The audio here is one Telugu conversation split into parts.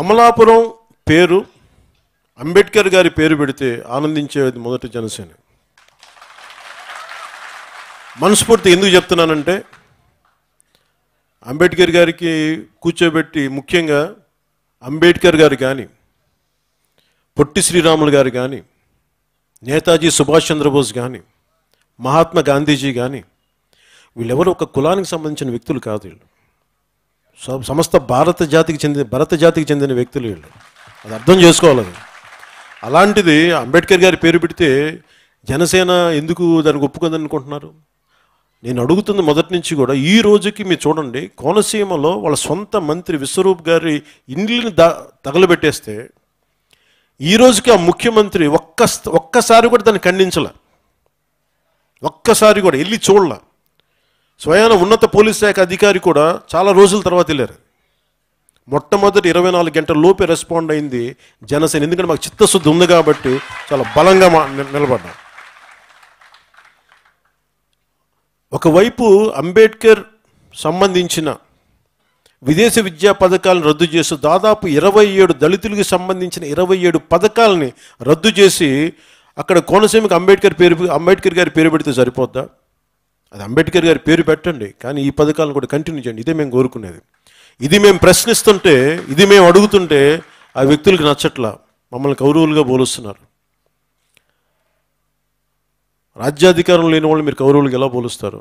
అమలాపురం పేరు అంబేద్కర్ గారి పేరు పెడితే ఆనందించేది మొదటి జనసేన మనస్ఫూర్తి ఎందుకు చెప్తున్నానంటే అంబేద్కర్ గారికి కూర్చోబెట్టి ముఖ్యంగా అంబేద్కర్ గారు కానీ పొట్టి శ్రీరాములు గారు కానీ నేతాజీ సుభాష్ చంద్రబోస్ కానీ మహాత్మా గాంధీజీ కానీ వీళ్ళెవరు ఒక కులానికి సంబంధించిన వ్యక్తులు కాదు వీళ్ళు సమస్త భారత జాతికి చెందిన భరత జాతికి చెందిన వ్యక్తులు వీళ్ళు అది అర్థం చేసుకోవాలి అలాంటిది అంబేద్కర్ గారి పేరు పెడితే జనసేన ఎందుకు దానికి ఒప్పుకుంది అనుకుంటున్నారు నేను అడుగుతుంది మొదటి నుంచి కూడా ఈ రోజుకి మీరు చూడండి కోనసీమలో వాళ్ళ సొంత మంత్రి విశ్వరూప్ గారి ఇండ్లని దా తగలబెట్టేస్తే ఈ రోజుకి ఆ ముఖ్యమంత్రి ఒక్క ఒక్కసారి కూడా దాన్ని ఖండించలే ఒక్కసారి కూడా వెళ్ళి చూడలే స్వయాన ఉన్నత పోలీస్ శాఖ అధికారి కూడా చాలా రోజుల తర్వాత వెళ్ళారు మొట్టమొదటి ఇరవై నాలుగు గంటల లోపే రెస్పాండ్ అయింది జనసేన ఎందుకంటే మాకు చిత్తశుద్ధి ఉంది కాబట్టి చాలా బలంగా నిలబడ్డాం ఒకవైపు అంబేద్కర్ సంబంధించిన విదేశీ విద్యా పథకాలను రద్దు చేస్తూ దాదాపు ఇరవై ఏడు దళితులకు సంబంధించిన ఇరవై ఏడు పథకాలని రద్దు చేసి అక్కడ కోనసీమకి అంబేద్కర్ పేరు అంబేద్కర్ గారి పేరు పెడితే సరిపోద్దా అది అంబేద్కర్ గారి పేరు పెట్టండి కానీ ఈ పథకాలను కూడా కంటిన్యూ చేయండి ఇదే మేము కోరుకునేది ఇది మేము ప్రశ్నిస్తుంటే ఇది మేము అడుగుతుంటే ఆ వ్యక్తులకు నచ్చట్లా మమ్మల్ని కౌరవులుగా పోలుస్తున్నారు రాజ్యాధికారం లేని వాళ్ళు మీరు కౌరవులకు ఎలా పోలుస్తారు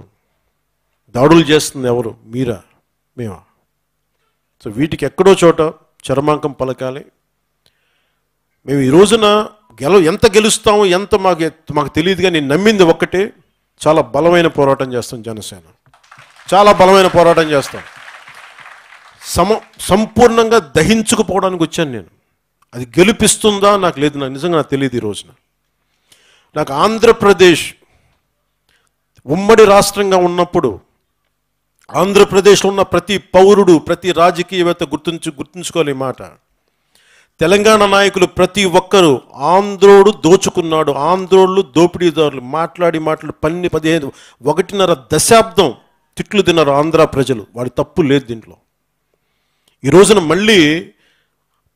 దాడులు చేస్తుంది ఎవరు మీరా మేమా సో వీటికి ఎక్కడో చోట చర్మాంకం పలకాలి మేము ఈ రోజున గెల ఎంత గెలుస్తాము ఎంత మాకు మాకు తెలియదు కానీ నేను నమ్మింది ఒక్కటే చాలా బలమైన పోరాటం చేస్తాం జనసేన చాలా బలమైన పోరాటం చేస్తాం సమ సంపూర్ణంగా దహించుకుపోవడానికి వచ్చాను నేను అది గెలిపిస్తుందా నాకు లేదు నాకు నిజంగా నాకు తెలియదు ఈ రోజున నాకు ఆంధ్రప్రదేశ్ ఉమ్మడి రాష్ట్రంగా ఉన్నప్పుడు ఆంధ్రప్రదేశ్లో ఉన్న ప్రతి పౌరుడు ప్రతి రాజకీయవేత్త గుర్తుంచు గుర్తుంచుకోవాలి మాట తెలంగాణ నాయకులు ప్రతి ఒక్కరూ ఆంధ్రోడు దోచుకున్నాడు ఆంధ్రోళ్ళు దోపిడీదారులు మాట్లాడి మాట్లాడు పన్ని పదిహేను ఒకటిన్నర దశాబ్దం తిట్లు తిన్నారు ఆంధ్ర ప్రజలు వాడి తప్పు లేదు దీంట్లో ఈ రోజున మళ్ళీ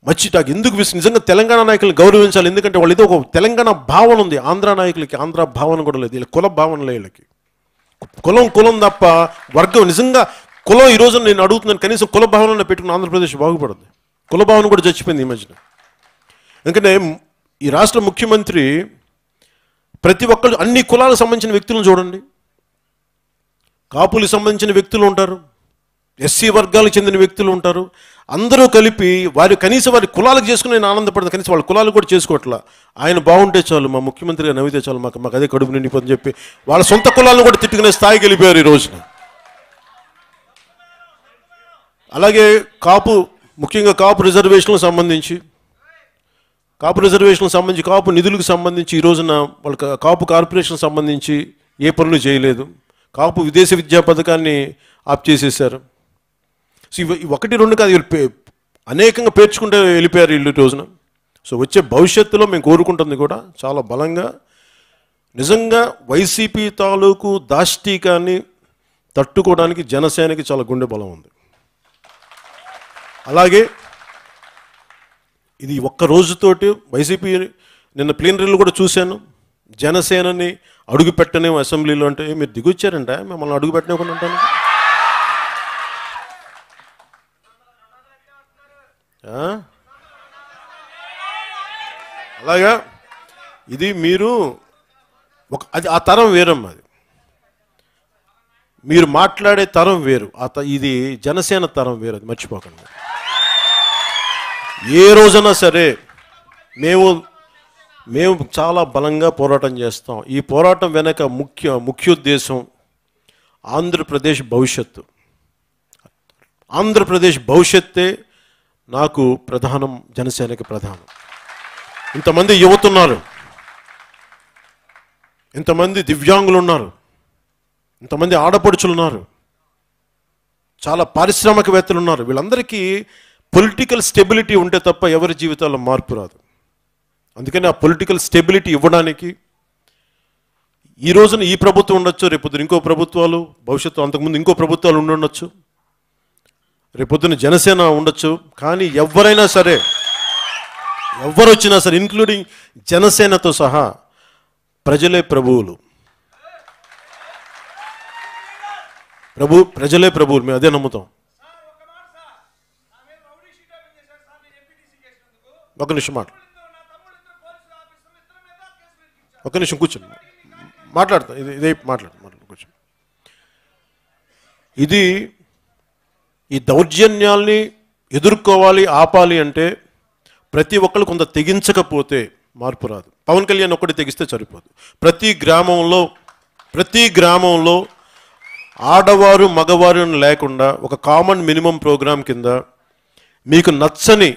మచ్చి ఎందుకు ఎందుకు నిజంగా తెలంగాణ నాయకులను గౌరవించాలి ఎందుకంటే వాళ్ళు ఏదో ఒక తెలంగాణ భావన ఉంది ఆంధ్ర నాయకులకి ఆంధ్ర భావన కూడా లేదు వీళ్ళ కుల భావన లేదు వీళ్ళకి కులం కులం తప్ప వర్గం నిజంగా కులం ఈరోజు నేను అడుగుతున్నాను కనీసం కుల భావన పెట్టుకుని ఆంధ్రప్రదేశ్ బాగుపడుతుంది కులభావన కూడా చచ్చిపోయింది ఈ మధ్యన ఎందుకంటే ఈ రాష్ట్ర ముఖ్యమంత్రి ప్రతి ఒక్కరు అన్ని కులాలకు సంబంధించిన వ్యక్తులను చూడండి కాపులకు సంబంధించిన వ్యక్తులు ఉంటారు ఎస్సీ వర్గాలకు చెందిన వ్యక్తులు ఉంటారు అందరూ కలిపి వారు కనీసం వారి కులాలకు చేసుకుని నేను ఆనందపడదు కనీసం వాళ్ళ కులాలు కూడా చేసుకోవట్లా ఆయన బాగుంటే చాలు మా ముఖ్యమంత్రిగా నవ్వితే చాలు మాకు మాకు అదే కడుపు నిండిపోతుంది చెప్పి వాళ్ళ సొంత కులాలను కూడా తిట్టుకునే స్థాయికి వెళ్ళిపోయారు ఈ రోజున అలాగే కాపు ముఖ్యంగా కాపు రిజర్వేషన్లకు సంబంధించి కాపు రిజర్వేషన్లకు సంబంధించి కాపు నిధులకు సంబంధించి ఈ రోజున వాళ్ళ కాపు కార్పొరేషన్ సంబంధించి ఏ పనులు చేయలేదు కాపు విదేశీ విద్యా పథకాన్ని ఆప్ చేసేసారు సో ఒకటి రెండు కాదు అనేకంగా పేర్చుకుంటే వెళ్ళిపోయారు వీళ్ళు రోజున సో వచ్చే భవిష్యత్తులో మేము కోరుకుంటుంది కూడా చాలా బలంగా నిజంగా వైసీపీ తాలూకు దాష్టీకాన్ని తట్టుకోవడానికి జనసేనకి చాలా గుండె బలం ఉంది అలాగే ఇది ఒక్క రోజుతోటి వైసీపీ నిన్న ప్లీనరీలో కూడా చూశాను జనసేనని అడుగు పెట్టనేమో అసెంబ్లీలో అంటే మీరు దిగుచ్చారంట మిమ్మల్ని అడుగు పెట్టనివ్వకుండా ఉంటాను అలాగా ఇది మీరు ఒక అది ఆ తరం వేరమ్మా అది మీరు మాట్లాడే తరం వేరు ఆ ఇది జనసేన తరం వేరు అది మర్చిపోకండి ఏ రోజైనా సరే మేము మేము చాలా బలంగా పోరాటం చేస్తాం ఈ పోరాటం వెనక ముఖ్య ముఖ్యోద్దేశం ఆంధ్రప్రదేశ్ భవిష్యత్తు ఆంధ్రప్రదేశ్ భవిష్యత్తే నాకు ప్రధానం జనసేనకి ప్రధానం ఇంతమంది యువతున్నారు ఇంతమంది దివ్యాంగులు ఉన్నారు ఇంతమంది ఆడపడుచులు ఉన్నారు చాలా పారిశ్రామికవేత్తలు ఉన్నారు వీళ్ళందరికీ పొలిటికల్ స్టెబిలిటీ ఉంటే తప్ప ఎవరి జీవితాల్లో మార్పు రాదు అందుకని ఆ పొలిటికల్ స్టెబిలిటీ ఇవ్వడానికి ఈ రోజున ఈ ప్రభుత్వం ఉండొచ్చు రేపొద్దున ఇంకో ప్రభుత్వాలు భవిష్యత్తు అంతకుముందు ఇంకో ప్రభుత్వాలు ఉండొచ్చు రేపొద్దున జనసేన ఉండొచ్చు కానీ ఎవరైనా సరే ఎవరు వచ్చినా సరే ఇంక్లూడింగ్ జనసేనతో సహా ప్రజలే ప్రభువులు ప్రభు ప్రజలే ప్రభువులు మేము అదే నమ్ముతాం ఒక నిమిషం మాట ఒక నిమిషం కూర్చోండి మాట్లాడతాం ఇది ఇదే మాట్లాడు మాట్లాడు కూర్చో ఇది ఈ దౌర్జన్యాల్ని ఎదుర్కోవాలి ఆపాలి అంటే ప్రతి ఒక్కరు కొంత తెగించకపోతే మార్పు రాదు పవన్ కళ్యాణ్ ఒక్కటి తెగిస్తే సరిపోదు ప్రతి గ్రామంలో ప్రతి గ్రామంలో ఆడవారు మగవారు లేకుండా ఒక కామన్ మినిమం ప్రోగ్రాం కింద మీకు నచ్చని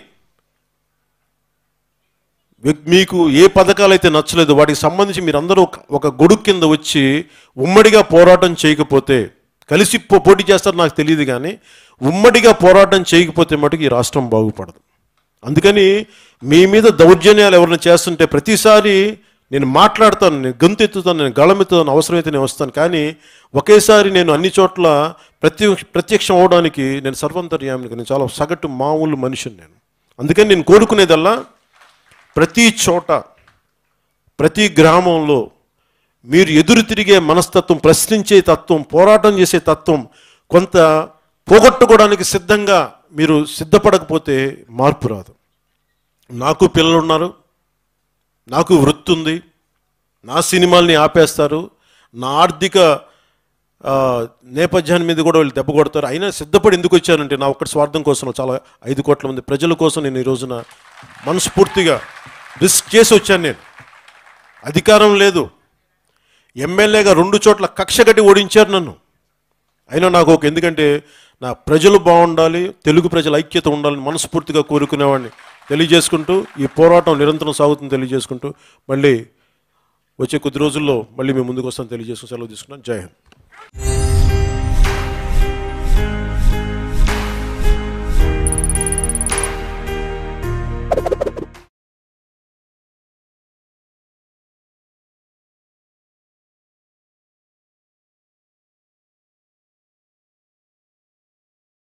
మీకు ఏ పథకాలు అయితే నచ్చలేదు వాటికి సంబంధించి మీరందరూ ఒక గొడుగు కింద వచ్చి ఉమ్మడిగా పోరాటం చేయకపోతే కలిసి పోటీ చేస్తారు నాకు తెలియదు కానీ ఉమ్మడిగా పోరాటం చేయకపోతే మటుకు ఈ రాష్ట్రం బాగుపడదు అందుకని మీ మీద దౌర్జన్యాలు ఎవరిని చేస్తుంటే ప్రతిసారి నేను మాట్లాడతాను నేను గొంతు నేను గళమెత్తుతాను అవసరమైతే నేను వస్తాను కానీ ఒకేసారి నేను అన్ని చోట్ల ప్రత్యక్ష ప్రత్యక్షం అవడానికి నేను సర్వంతర్యామిని నేను చాలా సగటు మామూలు మనిషిని నేను అందుకని నేను కోరుకునేదల్లా ప్రతి చోట ప్రతి గ్రామంలో మీరు ఎదురు తిరిగే మనస్తత్వం ప్రశ్నించే తత్వం పోరాటం చేసే తత్వం కొంత పోగొట్టుకోవడానికి సిద్ధంగా మీరు సిద్ధపడకపోతే మార్పు రాదు నాకు పిల్లలు ఉన్నారు నాకు వృత్తి ఉంది నా సినిమాల్ని ఆపేస్తారు నా ఆర్థిక నేపథ్యాన్ని మీద కూడా వీళ్ళు దెబ్బ కొడతారు అయినా సిద్ధపడి ఎందుకు వచ్చానంటే నా ఒక్కటి స్వార్థం కోసం చాలా ఐదు కోట్ల మంది ప్రజల కోసం నేను ఈ రోజున మనస్ఫూర్తిగా రిస్క్ చేసి వచ్చాను నేను అధికారం లేదు ఎమ్మెల్యేగా రెండు చోట్ల కక్ష కట్టి ఓడించారు నన్ను అయినా నాకు ఒక ఎందుకంటే నా ప్రజలు బాగుండాలి తెలుగు ప్రజల ఐక్యత ఉండాలని మనస్ఫూర్తిగా కోరుకునేవాడిని తెలియజేసుకుంటూ ఈ పోరాటం నిరంతరం సాగుతుంది తెలియజేసుకుంటూ మళ్ళీ వచ్చే కొద్ది రోజుల్లో మళ్ళీ మేము ముందుకు వస్తాను తెలియజేసుకుని సెలవు తీసుకున్నాను జై హింద్